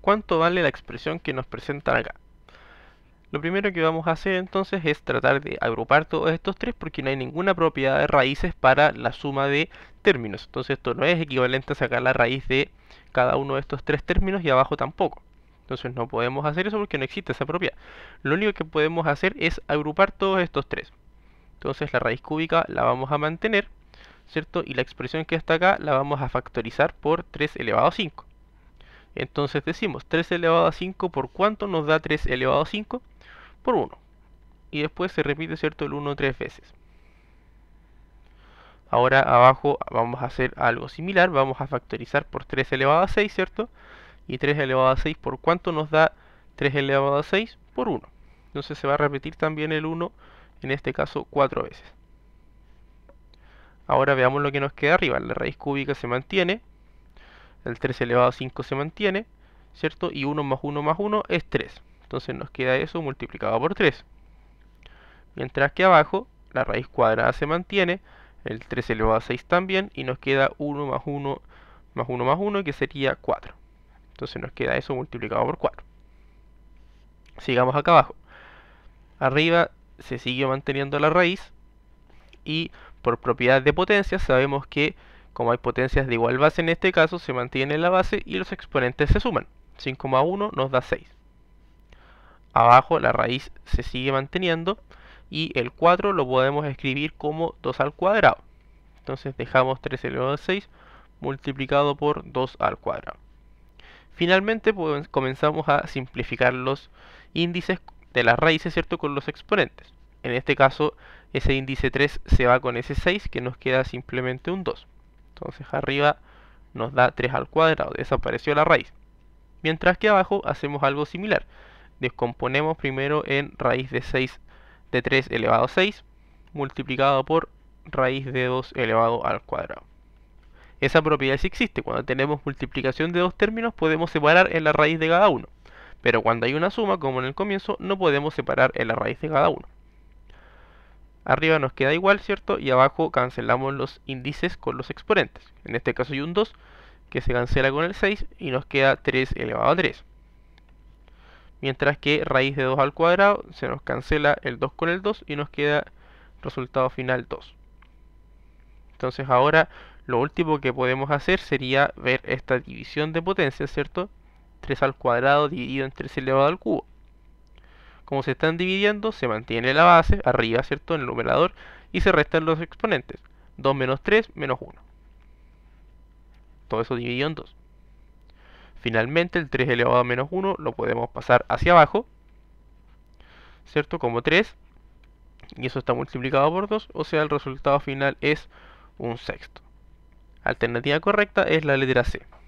cuánto vale la expresión que nos presentan acá. Lo primero que vamos a hacer entonces es tratar de agrupar todos estos tres porque no hay ninguna propiedad de raíces para la suma de términos. Entonces esto no es equivalente a sacar la raíz de cada uno de estos tres términos y abajo tampoco. Entonces no podemos hacer eso porque no existe esa propiedad. Lo único que podemos hacer es agrupar todos estos tres. Entonces la raíz cúbica la vamos a mantener, ¿cierto? Y la expresión que está acá la vamos a factorizar por 3 elevado a 5. Entonces decimos 3 elevado a 5 por cuánto nos da 3 elevado a 5 por 1. Y después se repite cierto el 1 tres veces. Ahora abajo vamos a hacer algo similar, vamos a factorizar por 3 elevado a 6, ¿cierto? Y 3 elevado a 6 por cuánto nos da 3 elevado a 6 por 1. Entonces se va a repetir también el 1, en este caso cuatro veces. Ahora veamos lo que nos queda arriba, la raíz cúbica se mantiene, el 3 elevado a 5 se mantiene, ¿cierto? Y 1 más 1 más 1 es 3. Entonces nos queda eso multiplicado por 3. Mientras que abajo la raíz cuadrada se mantiene, el 3 elevado a 6 también, y nos queda 1 más 1 más 1 más 1, que sería 4. Entonces nos queda eso multiplicado por 4. Sigamos acá abajo. Arriba se sigue manteniendo la raíz, y por propiedad de potencia sabemos que como hay potencias de igual base en este caso, se mantiene la base y los exponentes se suman. 5 más 1 nos da 6. Abajo la raíz se sigue manteniendo y el 4 lo podemos escribir como 2 al cuadrado. Entonces dejamos 3 elevado a 6 multiplicado por 2 al cuadrado. Finalmente pues, comenzamos a simplificar los índices de las raíces ¿cierto? con los exponentes. En este caso ese índice 3 se va con ese 6 que nos queda simplemente un 2. Entonces arriba nos da 3 al cuadrado, desapareció la raíz. Mientras que abajo hacemos algo similar. Descomponemos primero en raíz de 6 de 3 elevado a 6 multiplicado por raíz de 2 elevado al cuadrado. Esa propiedad sí existe. Cuando tenemos multiplicación de dos términos podemos separar en la raíz de cada uno. Pero cuando hay una suma, como en el comienzo, no podemos separar en la raíz de cada uno. Arriba nos queda igual, ¿cierto? Y abajo cancelamos los índices con los exponentes. En este caso hay un 2 que se cancela con el 6 y nos queda 3 elevado a 3. Mientras que raíz de 2 al cuadrado se nos cancela el 2 con el 2 y nos queda resultado final 2. Entonces ahora lo último que podemos hacer sería ver esta división de potencia, ¿cierto? 3 al cuadrado dividido en 3 elevado al cubo. Como se están dividiendo, se mantiene la base arriba, ¿cierto? En el numerador y se restan los exponentes. 2 menos 3 menos 1. Todo eso dividido en 2. Finalmente el 3 elevado a menos 1 lo podemos pasar hacia abajo, ¿cierto? Como 3. Y eso está multiplicado por 2, o sea el resultado final es un sexto. Alternativa correcta es la letra C.